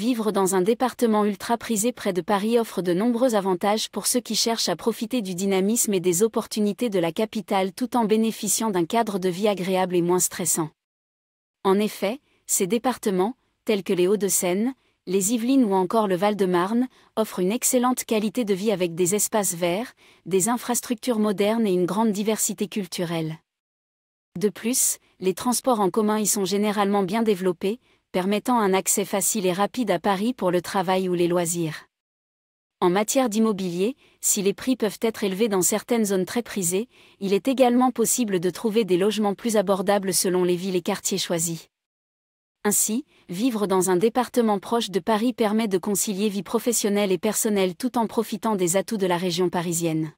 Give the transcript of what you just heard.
Vivre dans un département ultra prisé près de Paris offre de nombreux avantages pour ceux qui cherchent à profiter du dynamisme et des opportunités de la capitale tout en bénéficiant d'un cadre de vie agréable et moins stressant. En effet, ces départements, tels que les Hauts-de-Seine, les Yvelines ou encore le Val-de-Marne, offrent une excellente qualité de vie avec des espaces verts, des infrastructures modernes et une grande diversité culturelle. De plus, les transports en commun y sont généralement bien développés, permettant un accès facile et rapide à Paris pour le travail ou les loisirs. En matière d'immobilier, si les prix peuvent être élevés dans certaines zones très prisées, il est également possible de trouver des logements plus abordables selon les villes et quartiers choisis. Ainsi, vivre dans un département proche de Paris permet de concilier vie professionnelle et personnelle tout en profitant des atouts de la région parisienne.